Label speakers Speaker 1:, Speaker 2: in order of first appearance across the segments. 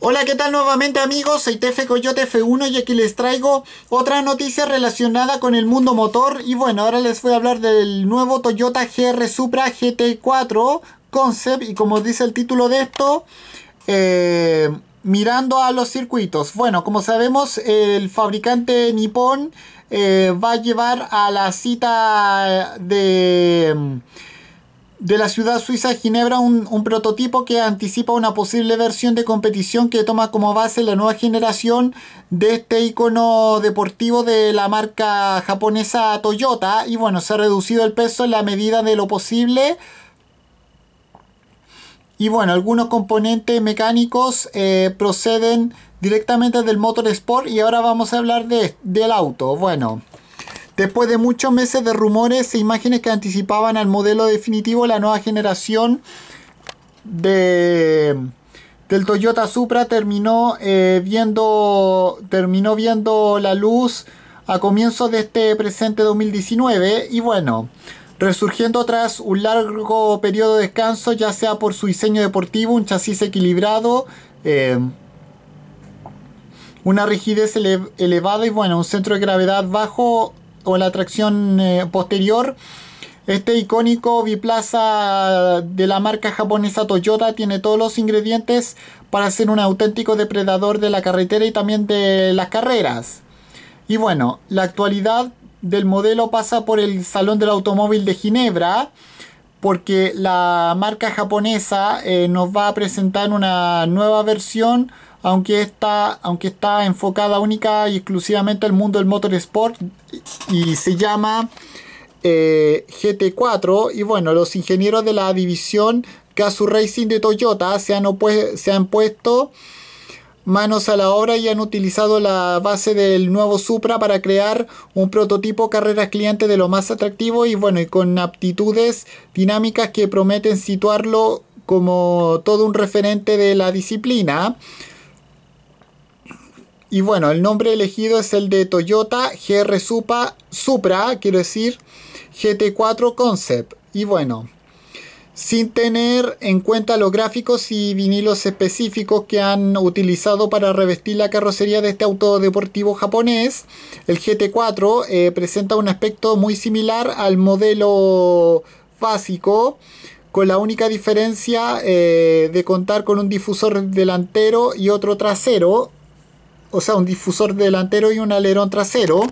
Speaker 1: Hola, ¿qué tal nuevamente amigos? Soy TF Coyote F1 y aquí les traigo otra noticia relacionada con el mundo motor. Y bueno, ahora les voy a hablar del nuevo Toyota GR Supra GT4 Concept. Y como dice el título de esto, eh, mirando a los circuitos. Bueno, como sabemos, el fabricante Nippon eh, va a llevar a la cita eh, de de la ciudad suiza de Ginebra un, prototipo que anticipa una posible versión de competición que toma como base la nueva generación de este icono deportivo de la marca japonesa Toyota. Y bueno, se ha reducido el peso en la medida de lo posible. Y bueno, algunos componentes mecánicos eh, proceden directamente del motor sport y ahora vamos a hablar de, del auto. Bueno. Después de muchos meses de rumores e imágenes que anticipaban al modelo definitivo, la nueva generación de, del Toyota Supra terminó, eh, viendo, terminó viendo la luz a comienzos de este presente 2019 y bueno, resurgiendo tras un largo periodo de descanso, ya sea por su diseño deportivo, un chasis equilibrado, eh, una rigidez elevada y bueno, un centro de gravedad bajo ...o la atracción eh, posterior. Este icónico biplaza de la marca japonesa Toyota tiene todos los ingredientes para ser un auténtico depredador de la carretera y también de las carreras. Y bueno, la actualidad del modelo pasa por el Salón del Automóvil de Ginebra, porque la marca japonesa eh, nos va a presentar una nueva versión aunque está, aunque está enfocada única y exclusivamente al mundo del motorsport y se llama eh, GT4 y bueno, los ingenieros de la división Gazoo Racing de Toyota se han, puesto manos a la obra y han utilizado la base del nuevo Supra para crear un prototipo carreras cliente de lo más atractivo y bueno, y con aptitudes dinámicas que prometen situarlo como todo un referente de la disciplina. Y bueno, el nombre elegido es el de Toyota GR Supra, Supra quiero decir GT4 Concept. Y bueno, sin tener en cuenta los gráficos y vinilos específicos que han utilizado para revestir la carrocería de este auto deportivo japonés, el GT4 eh, presenta un aspecto muy similar al modelo básico, con la única diferencia eh, de contar con un difusor delantero y otro trasero, o sea, un difusor delantero y un alerón trasero.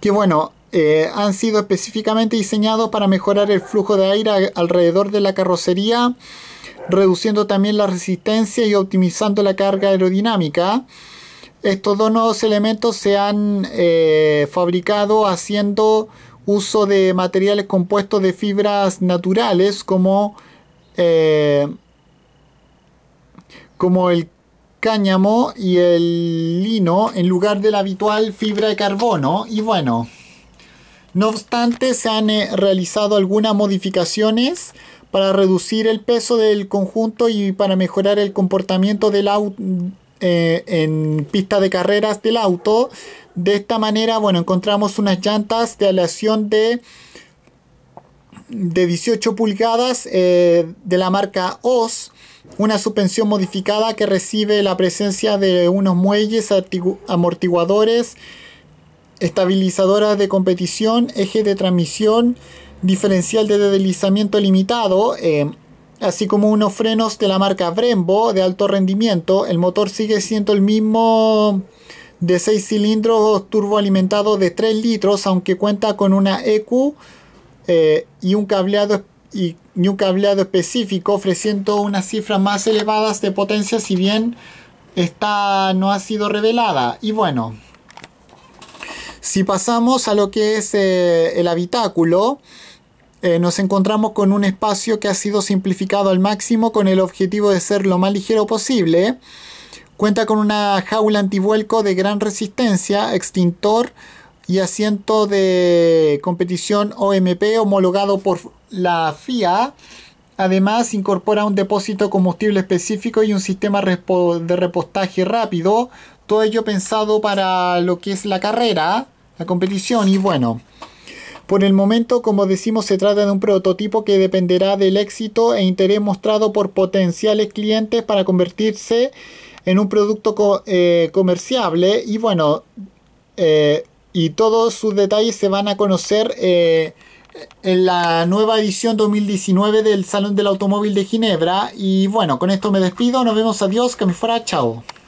Speaker 1: Que bueno, eh, han sido específicamente diseñados para mejorar el flujo de aire alrededor de la carrocería, reduciendo también la resistencia y optimizando la carga aerodinámica. Estos dos nuevos elementos se han eh, fabricado haciendo uso de materiales compuestos de fibras naturales como, eh, como el cáñamo y el lino en lugar de la habitual fibra de carbono y bueno, no obstante se han eh, realizado algunas modificaciones para reducir el peso del conjunto y para mejorar el comportamiento del auto eh, en pista de carreras del auto. De esta manera, bueno, encontramos unas llantas de aleación de, de 18 pulgadas eh, de la marca OS una suspensión modificada que recibe la presencia de unos muelles, amortiguadores, estabilizadoras de competición, eje de transmisión, diferencial de deslizamiento limitado, eh, así como unos frenos de la marca Brembo de alto rendimiento. El motor sigue siendo el mismo de 6 cilindros turboalimentado de 3 litros, aunque cuenta con una EQ eh, y un cableado y un cableado específico ofreciendo unas cifras más elevadas de potencia si bien esta no ha sido revelada. Y bueno, si pasamos a lo que es eh, el habitáculo, eh, nos encontramos con un espacio que ha sido simplificado al máximo con el objetivo de ser lo más ligero posible. Cuenta con una jaula antivuelco de gran resistencia, extintor, y asiento de competición OMP homologado por la FIA. Además, incorpora un depósito combustible específico y un sistema de repostaje rápido. Todo ello pensado para lo que es la carrera, la competición y bueno. Por el momento, como decimos, se trata de un prototipo que dependerá del éxito e interés mostrado por potenciales clientes para convertirse en un producto eh, comerciable y bueno, eh, y todos sus detalles se van a conocer eh, en la nueva edición 2019 del Salón del Automóvil de Ginebra. Y bueno, con esto me despido, nos vemos, adiós, que me fuera, chao.